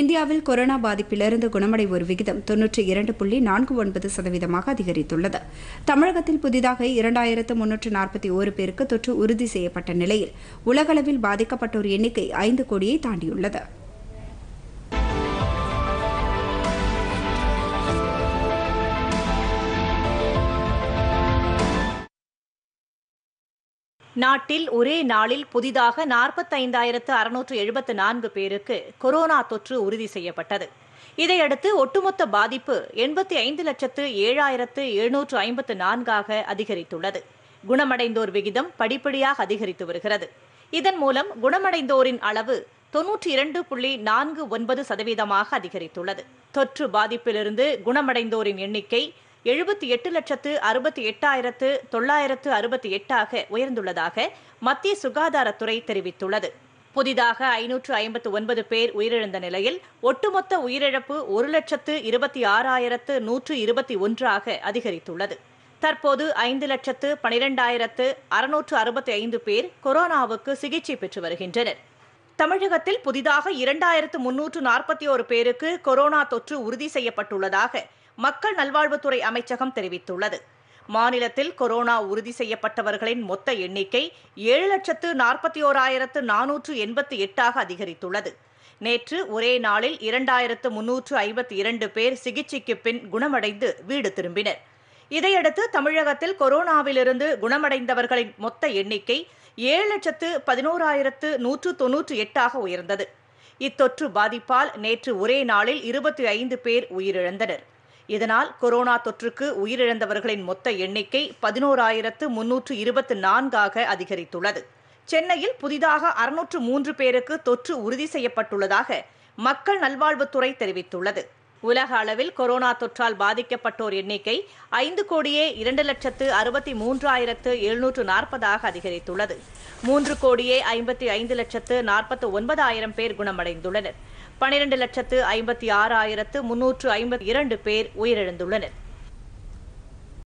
இந்தியாவில் கொரோனா பாதிப்பிலிருந்து குணமடைவோர் விகிதம் தொன்னூற்றி இரண்டு புள்ளி நான்கு ஒன்பது சதவீதமாக அதிகரித்துள்ளது தமிழகத்தில் புதிதாக இரண்டாயிரத்து முன்னூற்று நாற்பத்தி ஒரு பேருக்கு தொற்று உறுதி செய்யப்பட்ட நிலையில் உலகளவில் பாதிக்கப்பட்டோர் எண்ணிக்கை ஐந்து கோடியை தாண்டியுள்ளது நாட்டில் ஒரே நாளில் புதிதாக நாற்பத்தைந்தாயிரத்து அறுநூற்று எழுபத்து நான்கு பேருக்கு கொரோனா தொற்று உறுதி செய்யப்பட்டது இதையடுத்து ஒட்டுமொத்த பாதிப்பு எண்பத்தி ஐந்து லட்சத்து ஏழாயிரத்து எழுநூற்று ஐம்பத்து நான்காக அதிகரித்துள்ளது குணமடைந்தோர் விகிதம் படிப்படியாக அதிகரித்து வருகிறது இதன் மூலம் குணமடைந்தோரின் அளவு தொன்னூற்றி இரண்டு புள்ளி நான்கு ஒன்பது சதவீதமாக அதிகரித்துள்ளது தொற்று பாதிப்பிலிருந்து குணமடைந்தோரின் எண்ணிக்கை எழுபத்தி எட்டு லட்சத்து அறுபத்தி எட்டாயிரத்து தொள்ளாயிரத்து அறுபத்தி எட்டாக உயர்ந்துள்ளதாக மத்திய சுகாதாரத்துறை தெரிவித்துள்ளது புதிதாக ஐநூற்று ஐம்பத்து ஒன்பது பேர் உயிரிழந்த நிலையில் ஒட்டுமொத்த உயிரிழப்பு ஒரு லட்சத்து இருபத்தி ஆறாயிரத்து நூற்று இருபத்தி ஒன்றாக அதிகரித்துள்ளது தற்போது ஐந்து லட்சத்து பனிரெண்டாயிரத்து அறுநூற்று அறுபத்தி ஐந்து பேர் கொரோனாவுக்கு சிகிச்சை பெற்று வருகின்றனர் தமிழகத்தில் புதிதாக இரண்டாயிரத்து முன்னூற்று நாற்பத்தி ஒரு பேருக்கு கொரோனா தொற்று உறுதி செய்யப்பட்டுள்ளதாக மக்கள் நல்வாழ்வுத்துறை அமைச்சகம் தெரிவித்துள்ளது மாநிலத்தில் கொரோனா உறுதி செய்யப்பட்டவர்களின் மொத்த எண்ணிக்கை ஏழு லட்சத்து நாற்பத்தி ஓராயிரத்து நானூற்று எண்பத்தி எட்டாக அதிகரித்துள்ளது நேற்று ஒரே நாளில் இரண்டாயிரத்து முன்னூற்று ஐம்பத்தி இரண்டு பேர் சிகிச்சைக்கு பின் குணமடைந்து வீடு திரும்பினர் இதையடுத்து தமிழகத்தில் கொரோனாவிலிருந்து குணமடைந்தவர்களின் மொத்த எண்ணிக்கை ஏழு லட்சத்து பதினோராயிரத்து நூற்று தொன்னூற்று எட்டாக உயர்ந்தது இத்தொற்று பாதிப்பால் நேற்று ஒரே நாளில் இருபத்தி ஐந்து பேர் உயிரிழந்தனர் இதனால் கொரோனா தொற்றுக்கு உயிரிழந்தவர்களின் மொத்த எண்ணிக்கை பதினோராயிரத்து முன்னூற்று இருபத்து நான்காக அதிகரித்துள்ளது சென்னையில் புதிதாக அறுநூற்று மூன்று பேருக்கு தொற்று உறுதி செய்யப்பட்டுள்ளதாக மக்கள் நல்வாழ்வுத்துறை தெரிவித்துள்ளது உலக அளவில் கொரோனா தொற்றால் பாதிக்கப்பட்டோர் எண்ணிக்கை ஐந்து கோடியே இரண்டு லட்சத்து அறுபத்தி மூன்றாயிரத்து எழுநூற்று நாற்பதாக அதிகரித்துள்ளது மூன்று கோடியே ஐம்பத்தி ஐந்து லட்சத்து நாற்பத்து ஒன்பதாயிரம் பேர் குணமடைந்துள்ளனர் பனிரெண்டு லட்சத்து ஐம்பத்தி ஆறாயிரத்து முன்னூற்று ஐம்பத்தி இரண்டு பேர் உயிரிழந்துள்ளனர்